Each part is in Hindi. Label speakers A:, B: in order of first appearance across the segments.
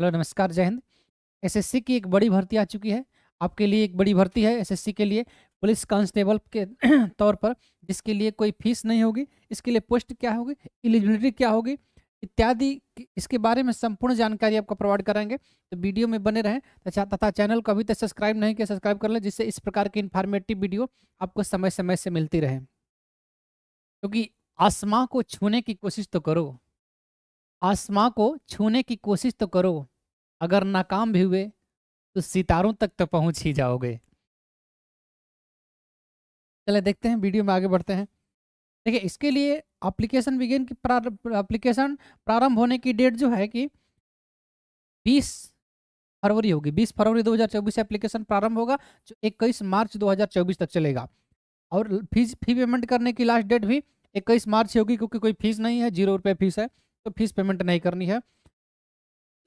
A: हेलो नमस्कार जय हिंद एसएससी की एक बड़ी भर्ती आ चुकी है आपके लिए एक बड़ी भर्ती है एसएससी के लिए पुलिस कांस्टेबल के तौर पर जिसके लिए कोई फीस नहीं होगी इसके लिए पोस्ट क्या होगी एलिजिबिलिटी क्या होगी इत्यादि इसके बारे में संपूर्ण जानकारी आपको प्रोवाइड कराएंगे तो वीडियो में बने रहें तथा चैनल को अभी तक सब्सक्राइब नहीं किया सब्सक्राइब कर लें जिससे इस प्रकार की इन्फॉर्मेटिव वीडियो आपको समय समय से मिलती रहे क्योंकि आसमां को छूने की कोशिश तो करो आसमां को छूने की कोशिश तो करो अगर नाकाम भी हुए तो सितारों तक तो पहुंच ही जाओगे चले देखते हैं वीडियो में आगे बढ़ते हैं देखिए इसके लिए एप्लीकेशन बिगिन की एप्लीकेशन प्रारंभ होने की डेट जो है कि 20 फरवरी होगी 20 फरवरी 2024 से एप्लीकेशन प्रारंभ होगा जो इक्कीस मार्च 2024 तक चलेगा और फीस फी पेमेंट करने की लास्ट डेट भी इक्कीस मार्च होगी क्योंकि कोई फीस नहीं है जीरो रुपये फीस है तो फीस पेमेंट नहीं करनी है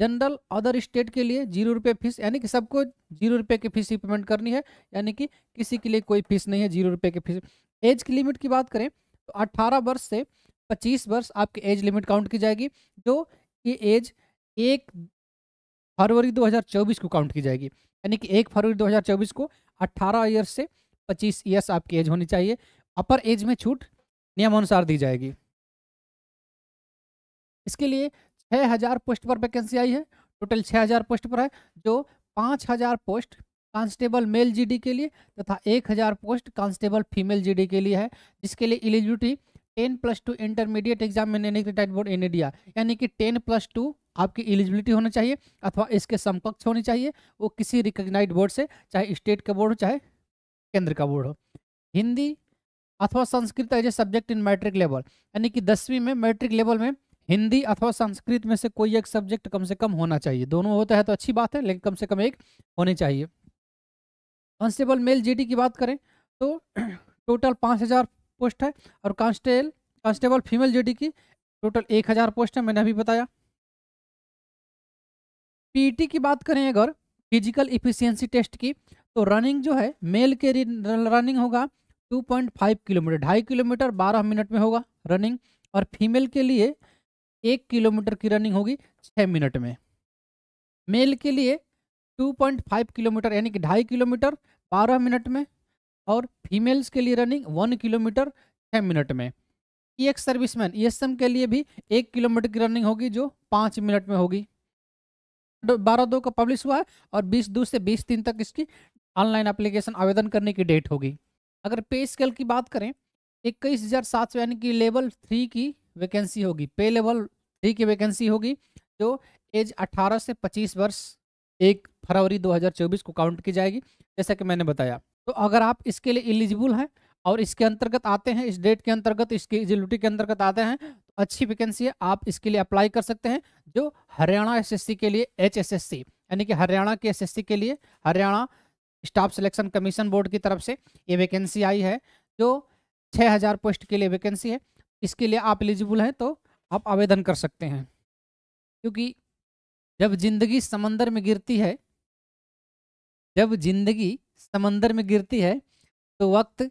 A: जनरल अदर स्टेट के लिए जीरो रुपये फीस यानी कि सबको जीरो रुपये की फीस ही पेमेंट करनी है यानी कि किसी के लिए कोई फीस नहीं है जीरो रुपये की फीस एज की लिमिट की बात करें तो अट्ठारह वर्ष से पच्चीस वर्ष आपकी एज लिमिट काउंट की जाएगी जो ये एज एक फरवरी 2024 को काउंट की जाएगी यानी कि एक फरवरी 2024 को 18 ईयर्स से 25 ईयर्स आपकी एज होनी चाहिए अपर एज में छूट नियमानुसार दी जाएगी इसके लिए छः हज़ार पोस्ट पर वैकेंसी आई है टोटल छः हज़ार पोस्ट पर है जो पाँच हज़ार पोस्ट कांस्टेबल मेल जीडी के लिए तथा एक हज़ार पोस्ट कांस्टेबल फीमेल जीडी के लिए है जिसके लिए eligibility ten plus two intermediate exam में नैनिक बोर्ड इन इंडिया यानी कि टेन प्लस टू आपकी एलिजिबिलिटी होना चाहिए अथवा इसके समकक्ष होनी चाहिए वो किसी रिकग्नाइज बोर्ड से चाहे स्टेट का बोर्ड हो चाहे केंद्र का बोर्ड हो हिंदी अथवा Sanskrit as a subject in matric level यानी कि दसवीं में मैट्रिक लेवल में हिंदी अथवा संस्कृत में से कोई एक सब्जेक्ट कम से कम होना चाहिए दोनों होता है तो अच्छी बात है लेकिन कम से कम एक होने चाहिए कांस्टेबल मेल जीडी की बात करें तो टोटल पाँच हज़ार पोस्ट है और कांस्टेबल कांस्टेबल फीमेल जीडी की टोटल एक हज़ार पोस्ट है मैंने अभी बताया पीटी e की बात करें अगर फिजिकल इफिशियंसी टेस्ट की तो रनिंग जो है मेल के रनिंग होगा टू किलोमीटर ढाई किलोमीटर बारह मिनट में होगा रनिंग और फीमेल के लिए एक किलोमीटर की रनिंग होगी छः मिनट में मेल के लिए 2.5 किलोमीटर यानी कि ढाई किलोमीटर 12 मिनट में और फीमेल्स के लिए रनिंग वन किलोमीटर छः मिनट में E e ex serviceman E S M के लिए भी एक किलोमीटर की रनिंग होगी जो पाँच मिनट में होगी बारह दो का पब्लिश हुआ है और बीस दो से बीस तीन तक इसकी ऑनलाइन एप्लीकेशन आवेदन करने की डेट होगी अगर पे स्केल की बात करें इक्कीस हज़ार सात सौ यानी कि लेवल थ्री की वैकेंसी होगी पे लेवल ठीक है वैकेंसी होगी जो एज 18 से 25 वर्ष एक फरवरी 2024 को काउंट की जाएगी जैसा कि मैंने बताया तो अगर आप इसके लिए एलिजिबल हैं और इसके अंतर्गत आते हैं इस डेट के अंतर्गत इसके एलिजिबिलिटी के अंतर्गत आते हैं तो अच्छी वैकेंसी है आप इसके लिए अप्लाई कर सकते हैं जो हरियाणा एसएससी के लिए सी यानी कि हरियाणा के एसएससी के लिए Haryana staff selection commission board की तरफ से ये वैकेंसी आई है जो छः पोस्ट के लिए वैकेंसी है इसके लिए आप एलिजिबल हैं तो आप आवेदन कर सकते हैं क्योंकि जब जिंदगी समंदर में गिरती है जब जिंदगी समंदर में गिरती है तो वक्त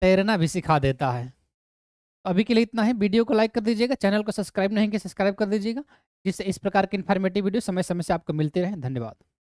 A: तैरना भी सिखा देता है तो अभी के लिए इतना है वीडियो को लाइक कर दीजिएगा चैनल को सब्सक्राइब नहीं किया सब्सक्राइब कर दीजिएगा जिससे इस प्रकार के इन्फॉर्मेटिव वीडियो समय समय से आपको मिलते रहे धन्यवाद